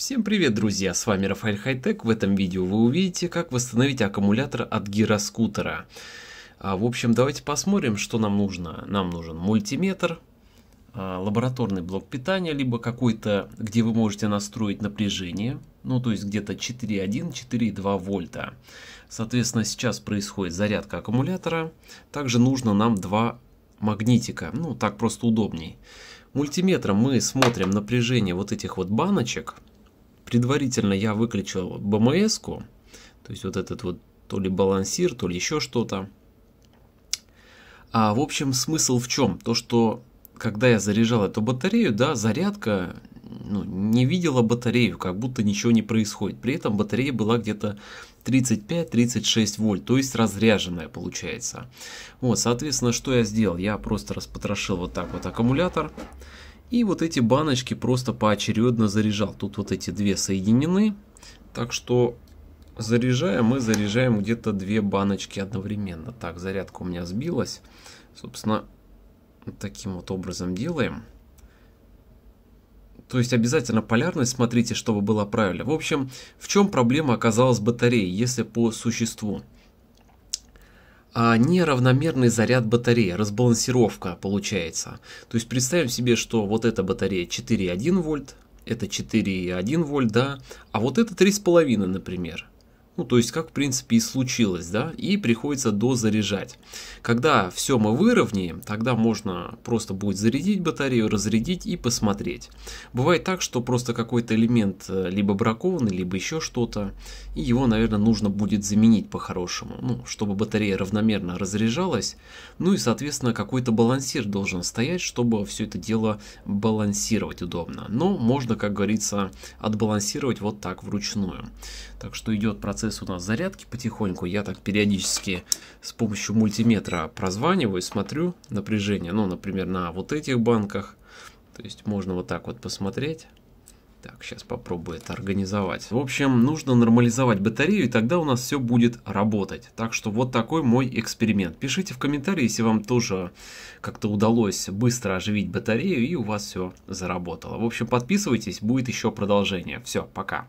Всем привет, друзья! С вами Рафаэль Хайтек. В этом видео вы увидите, как восстановить аккумулятор от гироскутера. А, в общем, давайте посмотрим, что нам нужно. Нам нужен мультиметр, а, лабораторный блок питания, либо какой-то, где вы можете настроить напряжение, ну то есть где-то 4,1-4,2 вольта. Соответственно, сейчас происходит зарядка аккумулятора. Также нужно нам два магнитика, ну так просто удобней. Мультиметром мы смотрим напряжение вот этих вот баночек – Предварительно я выключил БМС-ку, то есть вот этот вот то ли балансир, то ли еще что-то. А в общем смысл в чем? То, что когда я заряжал эту батарею, да, зарядка ну, не видела батарею, как будто ничего не происходит. При этом батарея была где-то 35-36 вольт, то есть разряженная получается. Вот, соответственно, что я сделал? Я просто распотрошил вот так вот аккумулятор. И вот эти баночки просто поочередно заряжал. Тут вот эти две соединены. Так что заряжая, мы заряжаем где-то две баночки одновременно. Так, зарядка у меня сбилась. Собственно, таким вот образом делаем. То есть обязательно полярность смотрите, чтобы была правильно. В общем, в чем проблема оказалась батареи, если по существу? а неравномерный заряд батареи, разбалансировка получается. То есть представим себе, что вот эта батарея 4,1 вольт, это 4,1 вольт, да, а вот это 3,5, например. Ну, то есть, как в принципе и случилось, да, и приходится дозаряжать. Когда все мы выровняем, тогда можно просто будет зарядить батарею, разрядить и посмотреть. Бывает так, что просто какой-то элемент э, либо бракованный, либо еще что-то, и его, наверное, нужно будет заменить по-хорошему, ну, чтобы батарея равномерно разряжалась, ну и, соответственно, какой-то балансир должен стоять, чтобы все это дело балансировать удобно. Но можно, как говорится, отбалансировать вот так вручную. Так что идет процесс процесс у нас зарядки потихоньку. Я так периодически с помощью мультиметра прозваниваю, смотрю напряжение. Ну, например, на вот этих банках. То есть можно вот так вот посмотреть. Так, сейчас попробую это организовать. В общем, нужно нормализовать батарею, и тогда у нас все будет работать. Так что вот такой мой эксперимент. Пишите в комментарии, если вам тоже как-то удалось быстро оживить батарею, и у вас все заработало. В общем, подписывайтесь, будет еще продолжение. Все, пока.